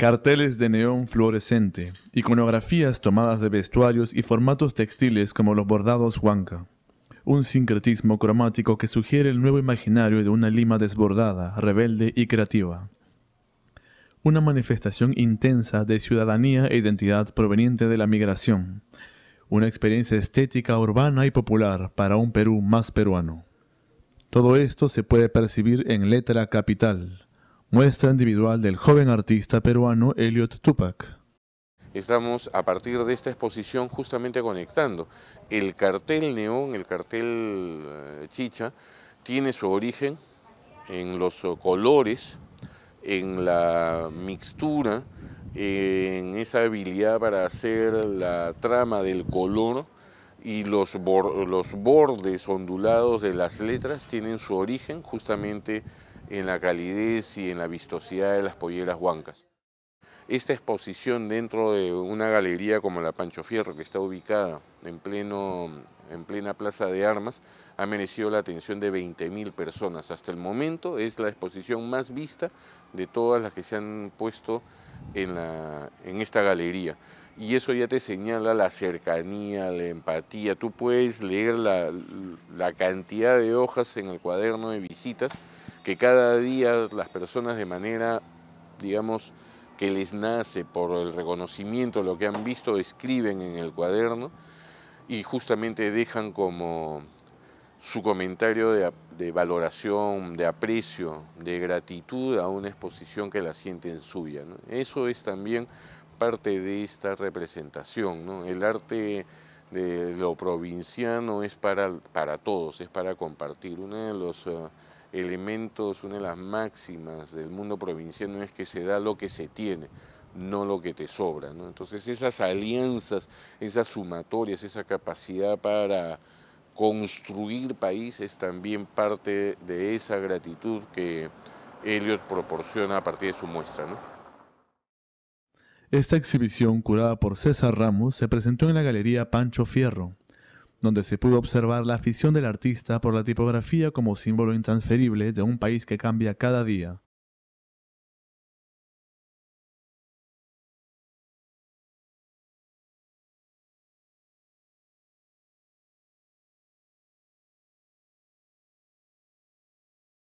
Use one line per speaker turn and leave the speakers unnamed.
Carteles de neón fluorescente, iconografías tomadas de vestuarios y formatos textiles como los bordados huanca. Un sincretismo cromático que sugiere el nuevo imaginario de una Lima desbordada, rebelde y creativa. Una manifestación intensa de ciudadanía e identidad proveniente de la migración. Una experiencia estética urbana y popular para un Perú más peruano. Todo esto se puede percibir en letra capital muestra individual del joven artista peruano Elliot Tupac.
Estamos a partir de esta exposición justamente conectando. El cartel neón, el cartel eh, chicha, tiene su origen en los eh, colores, en la mixtura, en esa habilidad para hacer la trama del color y los, los bordes ondulados de las letras tienen su origen justamente en la calidez y en la vistosidad de las polleras huancas. Esta exposición dentro de una galería como la Pancho Fierro, que está ubicada en, pleno, en plena Plaza de Armas, ha merecido la atención de 20.000 personas. Hasta el momento es la exposición más vista de todas las que se han puesto en, esta galería y eso ya te señala la cercanía, la empatía. Tú puedes leer la, cantidad de hojas en el cuaderno de visitas que cada día las personas de manera, digamos, que les nace por el reconocimiento lo que han visto, escriben en el cuaderno y justamente dejan como su comentario de, valoración, de aprecio, de gratitud a una exposición que la sienten suya. Eso es también parte de esta representación. El arte de lo provinciano es para, para todos, es para compartir. Uno de los eh, elementos, una de las máximas del mundo provinciano es que se da lo que se tiene, no lo que te sobra. Entonces esas alianzas, esas sumatorias, esa capacidad para construir países es también parte de esa gratitud que Elliot proporciona a partir de su muestra.
Esta exhibición, curada por César Ramos, se presentó en la Galería Pancho Fierro, donde se pudo observar la afición del artista por la tipografía como símbolo intransferible de un país que cambia cada día.